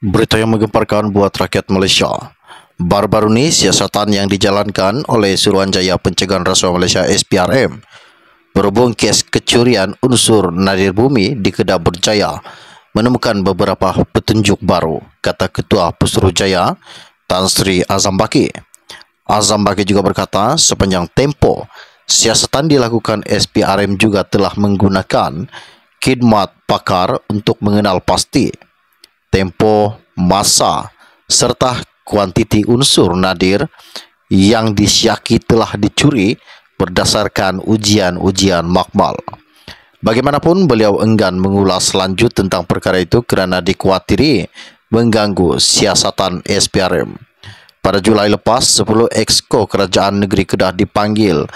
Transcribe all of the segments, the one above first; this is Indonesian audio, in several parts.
Berita yang menggemparkan buat rakyat Malaysia. Baru-baru ini siasatan yang dijalankan oleh Suruhanjaya Pencegahan Rasuah Malaysia SPRM berhubung kes kecurian unsur nadir bumi di Kedah Berjaya menemukan beberapa petunjuk baru, kata Ketua Pesuruhjaya Tan Sri Azam Baki. Azam Baki juga berkata sepanjang tempo siasatan dilakukan SPRM juga telah menggunakan khidmat pakar untuk mengenal pasti tempo, masa, serta kuantiti unsur nadir yang disyaki telah dicuri berdasarkan ujian-ujian makmal. Bagaimanapun beliau enggan mengulas lanjut tentang perkara itu kerana dikhawatiri mengganggu siasatan SPRM. Pada Julai lepas, 10 exco kerajaan negeri Kedah dipanggil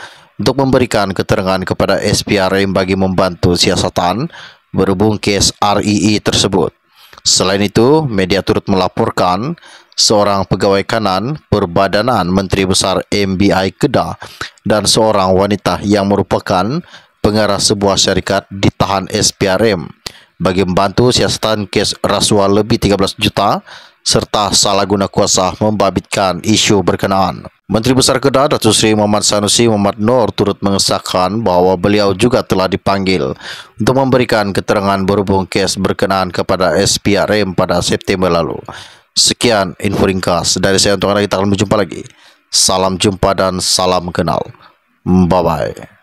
untuk memberikan keterangan kepada SPRM bagi membantu siasatan berhubung kes RII tersebut. Selain itu, media turut melaporkan seorang pegawai kanan perbadanan Menteri Besar MBI Kedah dan seorang wanita yang merupakan pengarah sebuah syarikat ditahan SPRM bagi membantu siasatan kes rasuah lebih 13 juta serta salah guna kuasa membabitkan isu berkenaan. Menteri Besar Kedah Datuk Seri Muhammad Sanusi Muhammad Nur turut mengesahkan bahwa beliau juga telah dipanggil untuk memberikan keterangan berhubung kes berkenaan kepada SPRM pada September lalu. Sekian info ringkas dari saya untuk anda kita akan berjumpa lagi. Salam jumpa dan salam kenal. Bye-bye.